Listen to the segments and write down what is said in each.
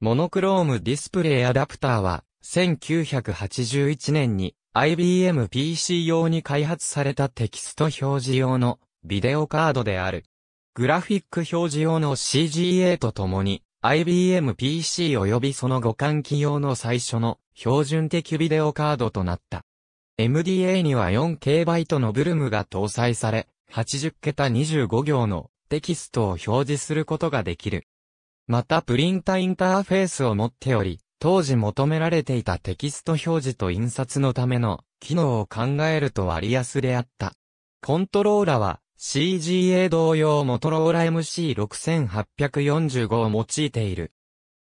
モノクロームディスプレイアダプターは、1981年に IBM PC 用に開発されたテキスト表示用のビデオカードである。グラフィック表示用の CGA とともに IBM PC 及びその互換機用の最初の標準的ビデオカードとなった。MDA には4 k バイトのブルムが搭載され、80桁25行のテキストを表示することができる。またプリンタインターフェースを持っており、当時求められていたテキスト表示と印刷のための機能を考えると割安であった。コントローラは CGA 同様モトローラ MC6845 を用いている。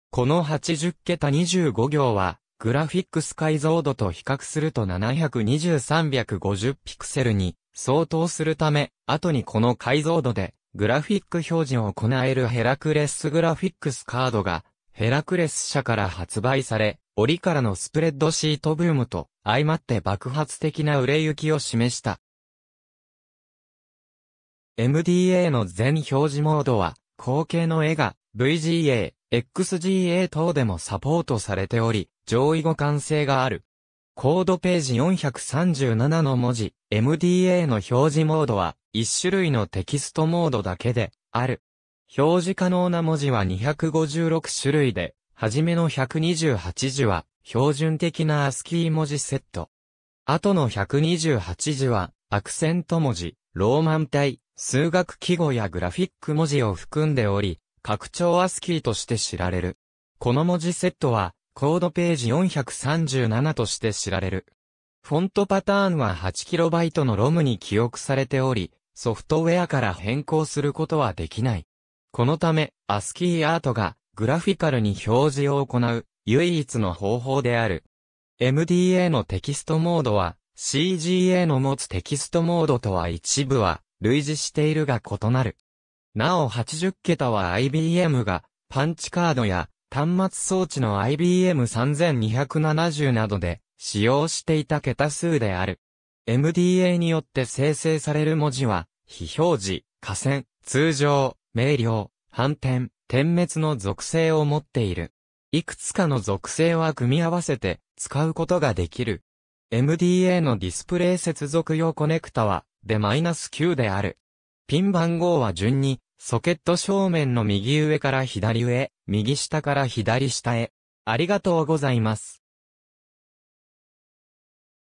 この80桁25行はグラフィックス解像度と比較すると720-350ピクセルに相当するため、後にこの解像度でグラフィック表示を行えるヘラクレスグラフィックスカードが、ヘラクレス社から発売され、折からのスプレッドシートブームと相まって爆発的な売れ行きを示した。MDA の全表示モードは、後継の絵が VGA、XGA 等でもサポートされており、上位互換性がある。コードページ437の文字、MDA の表示モードは、一種類のテキストモードだけで、ある。表示可能な文字は256種類で、はじめの128字は、標準的な ASCII 文字セット。後の128字は、アクセント文字、ローマン体、数学記号やグラフィック文字を含んでおり、拡張 ASCII として知られる。この文字セットは、コードページ437として知られる。フォントパターンは 8KB の ROM に記憶されており、ソフトウェアから変更することはできない。このため、ASCII アートがグラフィカルに表示を行う唯一の方法である。MDA のテキストモードは CGA の持つテキストモードとは一部は類似しているが異なる。なお80桁は IBM がパンチカードや端末装置の IBM3270 などで使用していた桁数である。MDA によって生成される文字は、非表示、下線、通常、明瞭、反転、点滅の属性を持っている。いくつかの属性は組み合わせて使うことができる。MDA のディスプレイ接続用コネクタは、で -9 である。ピン番号は順に、ソケット正面の右上から左上、右下から左下へ。ありがとうございます。